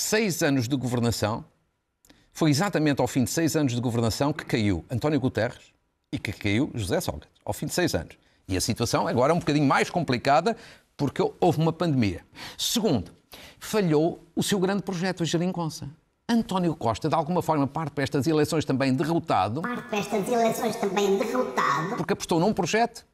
seis anos de governação, foi exatamente ao fim de seis anos de governação que caiu António Guterres e que caiu José Sócrates, ao fim de seis anos. E a situação agora é um bocadinho mais complicada porque houve uma pandemia. Segundo, falhou o seu grande projeto, a geringonça. António Costa, de alguma forma, parte para estas eleições também derrotado. Parte para estas eleições também derrotado. Porque apostou num projeto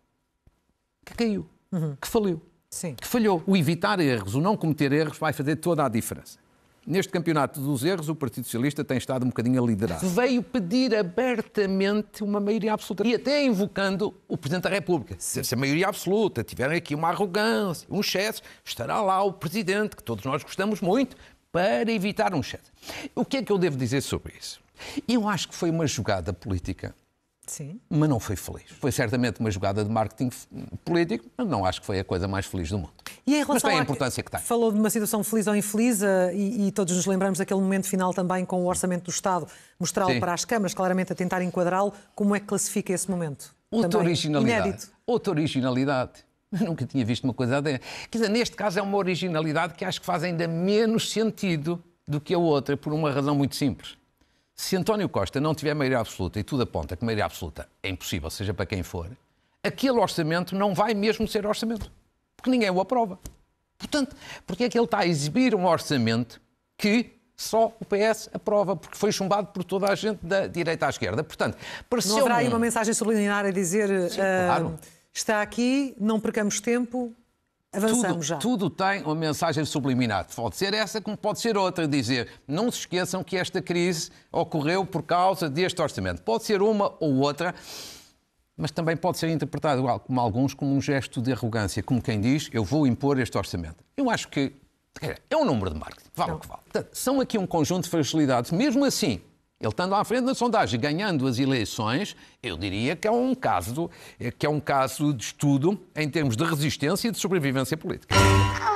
que caiu, uhum. que faliu. Sim. Que falhou. O evitar erros, o não cometer erros vai fazer toda a diferença. Neste campeonato dos erros, o Partido Socialista tem estado um bocadinho a liderar. Veio pedir abertamente uma maioria absoluta e até invocando o Presidente da República. Se essa maioria absoluta tiverem aqui uma arrogância, um excesso, estará lá o Presidente, que todos nós gostamos muito, para evitar um excesso. O que é que eu devo dizer sobre isso? Eu acho que foi uma jogada política Sim. Mas não foi feliz. Foi certamente uma jogada de marketing político, mas não acho que foi a coisa mais feliz do mundo. E em relação Mas tem a importância que tem. Falou de uma situação feliz ou infeliz eh, e, e, todos nos lembramos daquele momento final também com o Orçamento do Estado, mostrá-lo para as câmaras, claramente a tentar enquadrá-lo. Como é que classifica esse momento? Outra também originalidade. Inédito. Outra originalidade. Nunca tinha visto uma coisa dessa. Quer dizer, neste caso é uma originalidade que acho que faz ainda menos sentido do que a outra, por uma razão muito simples. Se António Costa não tiver maioria absoluta, e tudo aponta que maioria absoluta é impossível, seja para quem for, aquele orçamento não vai mesmo ser orçamento porque ninguém o aprova. Portanto, porque é que ele está a exibir um orçamento que só o PS aprova, porque foi chumbado por toda a gente da direita à esquerda. Portanto, pareceu Não haverá um... aí uma mensagem subliminar a dizer Sim, eh, claro. está aqui, não percamos tempo, avançamos tudo, já. Tudo tem uma mensagem subliminar. Pode ser essa, como pode ser outra, dizer não se esqueçam que esta crise ocorreu por causa deste orçamento. Pode ser uma ou outra mas também pode ser interpretado como alguns como um gesto de arrogância, como quem diz, eu vou impor este orçamento. Eu acho que é um número de marketing, vale o que vale. Portanto, são aqui um conjunto de fragilidades. Mesmo assim, ele estando à frente da sondagem, ganhando as eleições, eu diria que é um caso, é que é um caso de estudo em termos de resistência e de sobrevivência política. Ah,